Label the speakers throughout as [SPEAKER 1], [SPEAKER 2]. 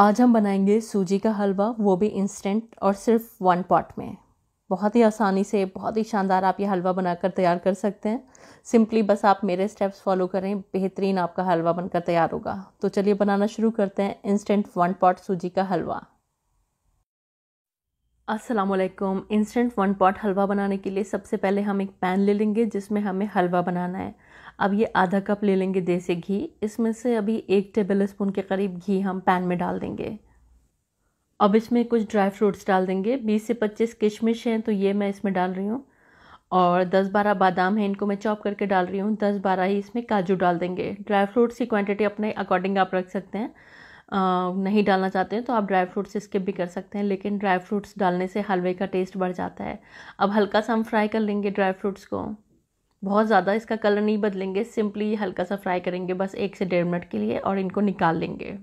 [SPEAKER 1] आज हम बनाएंगे सूजी का हलवा वो भी इंस्टेंट और सिर्फ वन पॉट में बहुत ही आसानी से बहुत ही शानदार आप ये हलवा बनाकर तैयार कर सकते हैं सिंपली बस आप मेरे स्टेप्स फॉलो करें बेहतरीन आपका हलवा बनकर तैयार होगा तो चलिए बनाना शुरू करते हैं इंस्टेंट वन पॉट सूजी का हलवा अस्सलाम वालेकुम इंस्टेंट वन पॉट हलवा बनाने के लिए सबसे पहले हम एक पैन ले लेंगे जिसमें हमें हलवा बनाना है अब ये आधा कप ले लेंगे देसी घी इसमें से अभी एक टेबल स्पून के करीब घी हम पैन में डाल देंगे अब इसमें कुछ ड्राई फ्रूट्स डाल देंगे 20 से 25 किशमिश हैं तो ये मैं इसमें डाल रही हूँ और 10-12 बादाम हैं इनको मैं चॉप करके डाल रही हूँ 10-12 ही इसमें काजू डाल देंगे ड्राई फ्रूट्स की क्वांटिटी अपने अकॉर्डिंग आप रख सकते हैं आ, नहीं डालना चाहते हैं तो आप ड्राई फ्रूट्स स्किप भी कर सकते हैं लेकिन ड्राई फ्रूट्स डालने से हलवे का टेस्ट बढ़ जाता है अब हल्का सा हम फ्राई कर लेंगे ड्राई फ्रूट्स को बहुत ज़्यादा इसका कलर नहीं बदलेंगे सिंपली हल्का सा फ्राई करेंगे बस एक से डेढ़ मिनट के लिए और इनको निकाल लेंगे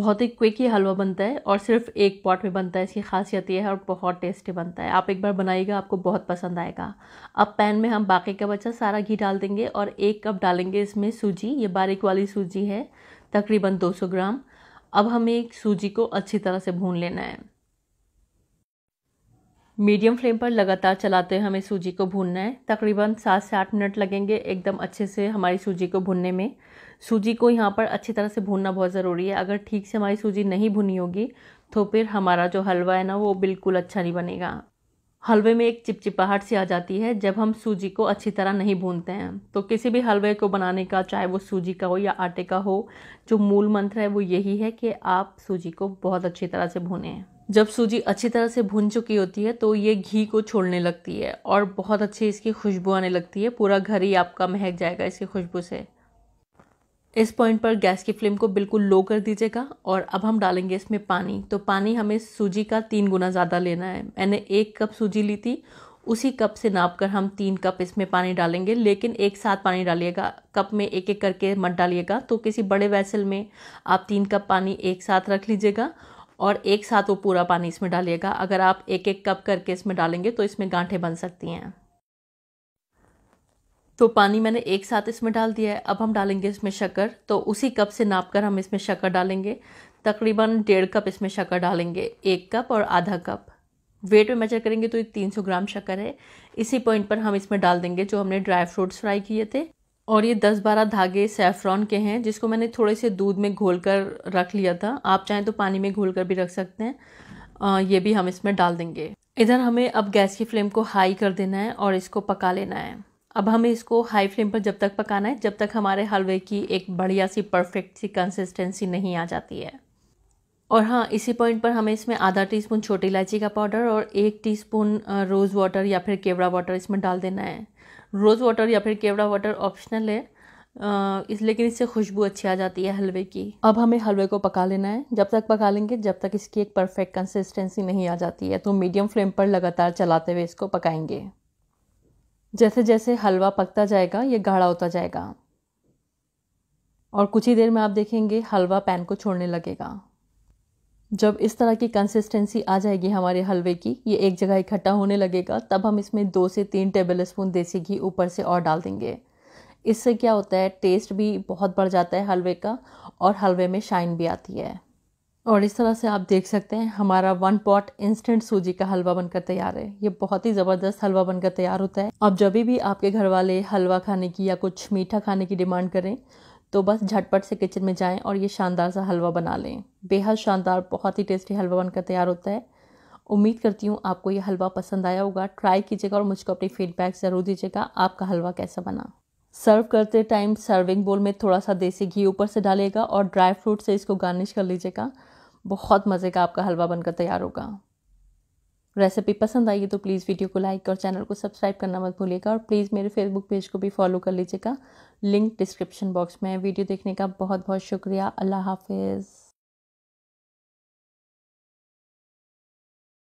[SPEAKER 1] बहुत ही क्विक ही हलवा बनता है और सिर्फ एक पॉट में बनता है इसकी खासियत यह है और बहुत टेस्टी बनता है आप एक बार बनाइएगा आपको बहुत पसंद आएगा अब पैन में हम बाकी का बचा सारा घी डाल देंगे और एक कप डालेंगे इसमें सूजी ये बारीक वाली सूजी है तकरीबन 200 ग्राम अब हमें सूजी को अच्छी तरह से भून लेना है मीडियम फ्लेम पर लगातार चलाते हुए हमें सूजी को भूनना है तकरीबन सात से आठ मिनट लगेंगे एकदम अच्छे से हमारी सूजी को भूनने में सूजी को यहाँ पर अच्छी तरह से भूनना बहुत ज़रूरी है अगर ठीक से हमारी सूजी नहीं भुनी होगी तो फिर हमारा जो हलवा है ना वो बिल्कुल अच्छा नहीं बनेगा हलवे में एक चिपचिपाहट सी आ जाती है जब हम सूजी को अच्छी तरह नहीं भूनते हैं तो किसी भी हलवे को बनाने का चाहे वो सूजी का हो या आटे का हो जो मूल मंत्र है वो यही है कि आप सूजी को बहुत अच्छी तरह से भूनें जब सूजी अच्छी तरह से भुन चुकी होती है तो ये घी को छोड़ने लगती है और बहुत अच्छी इसकी खुशबू आने लगती है पूरा घर ही आपका महक जाएगा इसकी खुशबू से इस पॉइंट पर गैस की फ्लेम को बिल्कुल लो कर दीजिएगा और अब हम डालेंगे इसमें पानी तो पानी हमें सूजी का तीन गुना ज़्यादा लेना है मैंने एक कप सूजी ली थी उसी कप से नाप कर हम तीन कप इसमें पानी डालेंगे लेकिन एक साथ पानी डालिएगा कप में एक एक करके मत डालिएगा तो किसी बड़े वैसल में आप तीन कप पानी एक साथ रख लीजिएगा और एक साथ वो पूरा पानी इसमें डालिएगा अगर आप एक एक कप करके इसमें डालेंगे तो इसमें गांठे बन सकती हैं तो पानी मैंने एक साथ इसमें डाल दिया है अब हम डालेंगे इसमें शक्कर तो उसी कप से नाप कर हम इसमें शक्कर डालेंगे तकरीबन डेढ़ कप इसमें शक्कर डालेंगे एक कप और आधा कप वेट में मेजर करेंगे तो ये तीन सौ ग्राम शक्कर है इसी पॉइंट पर हम इसमें डाल देंगे जो हमने ड्राई फ्रूट्स फ्राई किए थे और ये दस बारह धागे सेफ्रॉन के हैं जिसको मैंने थोड़े से दूध में घोल कर रख लिया था आप चाहें तो पानी में घोल कर भी रख सकते हैं आ, ये भी हम इसमें डाल देंगे इधर हमें अब गैस की फ्लेम को हाई कर देना है और इसको पका लेना है अब हमें इसको हाई फ्लेम पर जब तक पकाना है जब तक हमारे हलवे की एक बढ़िया सी परफेक्ट सी कंसिस्टेंसी नहीं आ जाती है और हाँ इसी पॉइंट पर हमें इसमें आधा टीस्पून छोटी इलायची का पाउडर और एक टीस्पून रोज़ वाटर या फिर केवड़ा वाटर इसमें डाल देना है रोज़ वाटर या फिर केवड़ा वाटर ऑप्शनल है इस लेकिन इससे खुशबू अच्छी आ जाती है हलवे की अब हमें हलवे को पका लेना है जब तक पका लेंगे जब तक इसकी एक परफेक्ट कंसिस्टेंसी नहीं आ जाती है तो मीडियम फ्लेम पर लगातार चलाते हुए इसको पकाएंगे जैसे जैसे हलवा पकता जाएगा ये गाढ़ा होता जाएगा और कुछ ही देर में आप देखेंगे हलवा पैन को छोड़ने लगेगा जब इस तरह की कंसिस्टेंसी आ जाएगी हमारे हलवे की ये एक जगह इकट्ठा होने लगेगा तब हम इसमें दो से तीन टेबल स्पून देसी घी ऊपर से और डाल देंगे इससे क्या होता है टेस्ट भी बहुत बढ़ जाता है हलवे का और हलवे में शाइन भी आती है और इस तरह से आप देख सकते हैं हमारा वन पॉट इंस्टेंट सूजी का हलवा बनकर तैयार है ये बहुत ही ज़बरदस्त हलवा बनकर तैयार होता है अब जब भी आपके घर वाले हलवा खाने की या कुछ मीठा खाने की डिमांड करें तो बस झटपट से किचन में जाएं और ये शानदार सा हलवा बना लें बेहद शानदार बहुत ही टेस्टी हलवा बनकर तैयार होता है उम्मीद करती हूँ आपको ये हलवा पसंद आया होगा ट्राई कीजिएगा और मुझको अपनी फीडबैक ज़रूर दीजिएगा आपका हलवा कैसा बना सर्व करते टाइम सर्विंग बोल में थोड़ा सा देसी घी ऊपर से डालेगा और ड्राई फ्रूट से इसको गार्निश कर लीजिएगा बहुत मज़े का आपका हलवा बनकर तैयार होगा रेसिपी पसंद आई है तो प्लीज़ वीडियो को लाइक और चैनल को सब्सक्राइब करना मत भूलिएगा और प्लीज़ मेरे फेसबुक पेज को भी फॉलो कर लीजिएगा लिंक डिस्क्रिप्शन बॉक्स में है वीडियो देखने का बहुत बहुत शुक्रिया अल्लाह हाफिज़